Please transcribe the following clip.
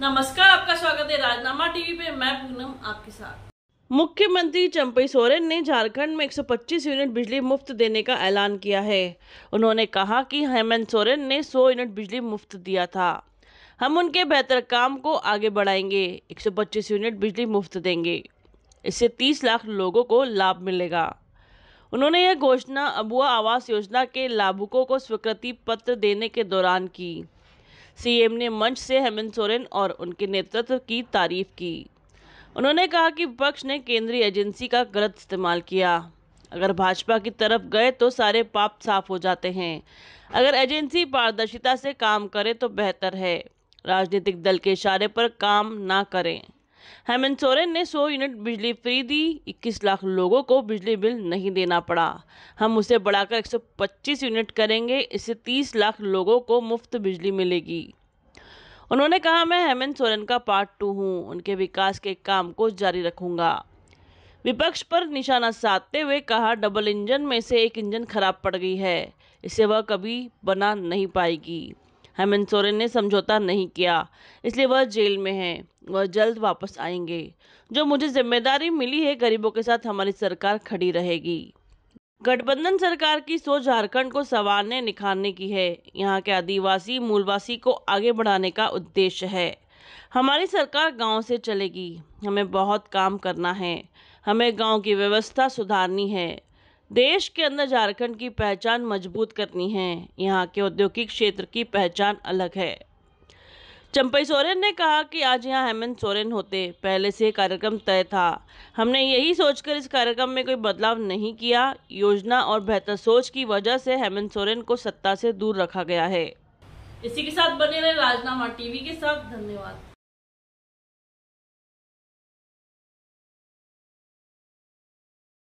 नमस्कार आपका स्वागत है राजनामा टीवी पे मैं पूनम आपके साथ मुख्यमंत्री चंपई सोरेन ने झारखंड में 125 यूनिट बिजली मुफ्त देने का ऐलान किया है उन्होंने कहा कि हेमंत सोरेन ने 100 यूनिट बिजली मुफ्त दिया था हम उनके बेहतर काम को आगे बढ़ाएंगे 125 यूनिट बिजली मुफ्त देंगे इससे 30 लाख लोगों को लाभ मिलेगा उन्होंने यह घोषणा अबुआ आवास योजना के लाभुकों को स्वीकृति पत्र देने के दौरान की सीएम ने मंच से हेमंत सोरेन और उनके नेतृत्व की तारीफ की उन्होंने कहा कि विपक्ष ने केंद्रीय एजेंसी का गलत इस्तेमाल किया अगर भाजपा की तरफ गए तो सारे पाप साफ हो जाते हैं अगर एजेंसी पारदर्शिता से काम करे तो बेहतर है राजनीतिक दल के इशारे पर काम ना करें हेमंत सोरेन ने 100 यूनिट बिजली फ्री दी 21 लाख लोगों को बिजली बिल नहीं देना पड़ा हम उसे बढ़ाकर 125 यूनिट करेंगे इससे 30 लाख लोगों को मुफ्त बिजली मिलेगी उन्होंने कहा मैं हेमंत सोरेन का पार्ट टू हूँ उनके विकास के काम को जारी रखूँगा विपक्ष पर निशाना साधते हुए कहा डबल इंजन में से एक इंजन खराब पड़ गई है इसे वह कभी बना नहीं पाएगी हेमंत सोरेन ने समझौता नहीं किया इसलिए वह जेल में है वह जल्द वापस आएंगे जो मुझे जिम्मेदारी मिली है गरीबों के साथ हमारी सरकार खड़ी रहेगी गठबंधन सरकार की सोच झारखंड को संवारने निखारने की है यहाँ के आदिवासी मूलवासी को आगे बढ़ाने का उद्देश्य है हमारी सरकार गांव से चलेगी हमें बहुत काम करना है हमें गांव की व्यवस्था सुधारनी है देश के अंदर झारखंड की पहचान मजबूत करनी है यहाँ के औद्योगिक क्षेत्र की पहचान अलग है चंपई सोरेन ने कहा कि आज यहाँ हेमंत सोरेन होते पहले से कार्यक्रम तय था हमने यही सोचकर इस कार्यक्रम में कोई बदलाव नहीं किया योजना और बेहतर सोच की वजह से हेमंत सोरेन को सत्ता से दूर रखा गया है इसी के साथ बने रहे राजनामा टीवी के साथ धन्यवाद